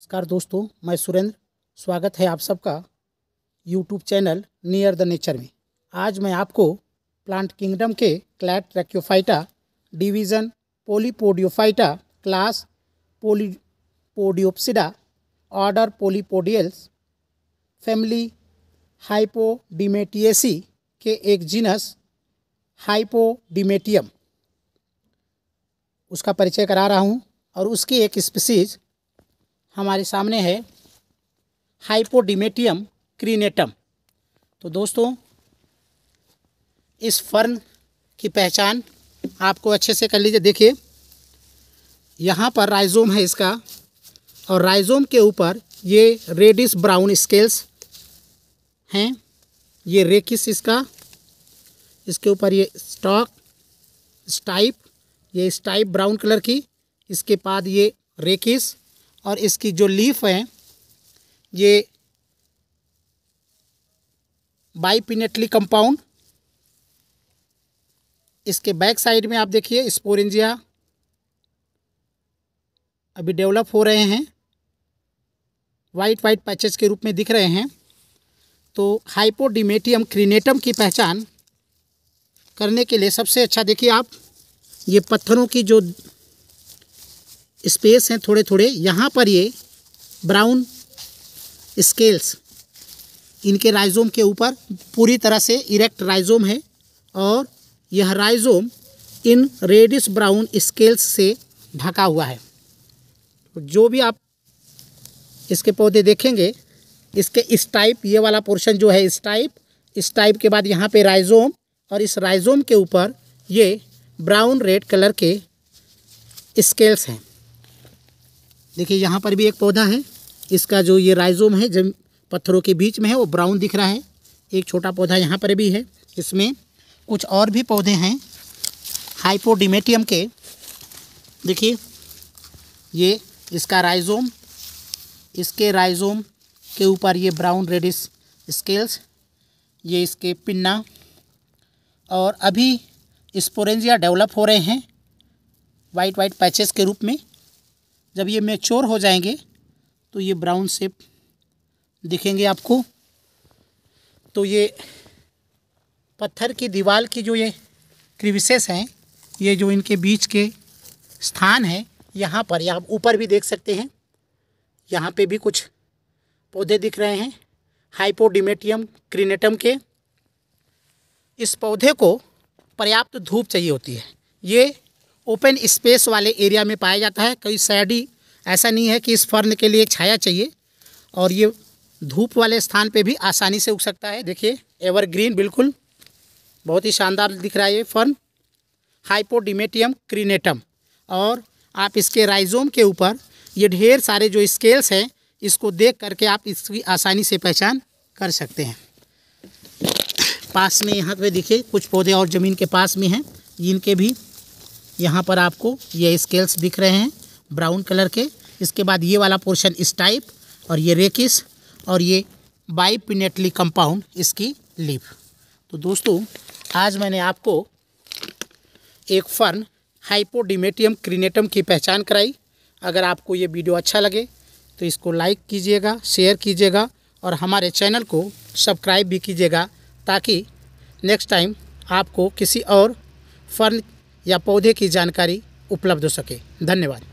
नमस्कार दोस्तों मैं सुरेंद्र स्वागत है आप सबका YouTube channel near the nature में आज मैं आपको प्लांट किंगडम के क्लैट रेक्योफाइटा division Polypodiophyta class Polypodiopsida order Polypodiales family Hypodematiaceae के एक जीनस हाइपोडिमेटियम उसका परिचय करा रहा हूँ और उसकी एक स्पीसीज़ हमारे सामने है हाइपोडिमेटियम क्रीनेटम तो दोस्तों इस फर्न की पहचान आपको अच्छे से कर लीजिए देखिए यहाँ पर राइजोम है इसका और राइजोम के ऊपर ये रेडिस ब्राउन स्केल्स हैं ये रेकिस इसका इसके ऊपर ये स्टॉक स्टाइप ये स्टाइप ब्राउन कलर की इसके बाद ये रेकिस और इसकी जो लीफ है ये बाईपिनेटली कंपाउंड इसके बैक साइड में आप देखिए स्पोरेंजिया अभी डेवलप हो रहे हैं वाइट वाइट पैचेस के रूप में दिख रहे हैं तो हाइपोडिमेटियम क्रिनेटम की पहचान करने के लिए सबसे अच्छा देखिए आप ये पत्थरों की जो स्पेस हैं थोड़े थोड़े यहाँ पर ये ब्राउन स्केल्स इनके राइजोम के ऊपर पूरी तरह से इरेक्ट राइजोम है और यह rhizome in reddish brown scales से ढका हुआ है जो भी आप इसके पौधे देखेंगे इसके इस टाइप ये वाला पोर्शन जो है इस टाइप इस टाइप के बाद यहाँ पे राइजोम और इस राइजोम के ऊपर ये ब्राउन रेड कलर के स्केल्स हैं देखिए यहाँ पर भी एक पौधा है इसका जो ये राइजोम है जम पत्थरों के बीच में है वो ब्राउन दिख रहा है एक छोटा पौधा यहाँ पर भी है इसमें कुछ और भी पौधे हैं हाइपोडिमेटियम के देखिए ये इसका राइजोम इसके राइजोम के ऊपर ये ब्राउन रेडिस स्केल्स ये इसके पिन्ना और अभी स्पोरेंजिया डेवलप हो रहे हैं वाइट वाइट पैचेस के रूप में जब ये मेच्योर हो जाएंगे तो ये ब्राउन शेप दिखेंगे आपको तो ये पत्थर की दीवार की जो ये क्रिविसेस हैं ये जो इनके बीच के स्थान है यहाँ पर या आप ऊपर भी देख सकते हैं यहाँ पे भी कुछ पौधे दिख रहे हैं हाइपोडिमेटियम क्रिनेटम के इस पौधे को पर्याप्त धूप चाहिए होती है ये ओपन स्पेस वाले एरिया में पाया जाता है कोई सैडी ऐसा नहीं है कि इस फर्न के लिए छाया चाहिए और ये धूप वाले स्थान पे भी आसानी से उग सकता है देखिए एवरग्रीन बिल्कुल बहुत ही शानदार दिख रहा है ये फर्न हाइपोडिमेटियम क्रीनेटम और आप इसके राइजोम के ऊपर ये ढेर सारे जो स्केल्स हैं इसको देख करके आप इसकी आसानी से पहचान कर सकते हैं पास में यहाँ पे देखिए कुछ पौधे और ज़मीन के पास में हैं जिनके भी यहाँ पर आपको ये स्केल्स दिख रहे हैं ब्राउन कलर के इसके बाद ये वाला पोर्शन इस टाइप और ये रेकिस और ये बाईपिनेटली कंपाउंड इसकी लिप तो दोस्तों आज मैंने आपको एक फर्न हाइपोडिमेटियम क्रिनेटम की पहचान कराई अगर आपको ये वीडियो अच्छा लगे तो इसको लाइक कीजिएगा शेयर कीजिएगा और हमारे चैनल को सब्सक्राइब भी कीजिएगा ताकि नेक्स्ट टाइम आपको किसी और फर्न या पौधे की जानकारी उपलब्ध हो सके धन्यवाद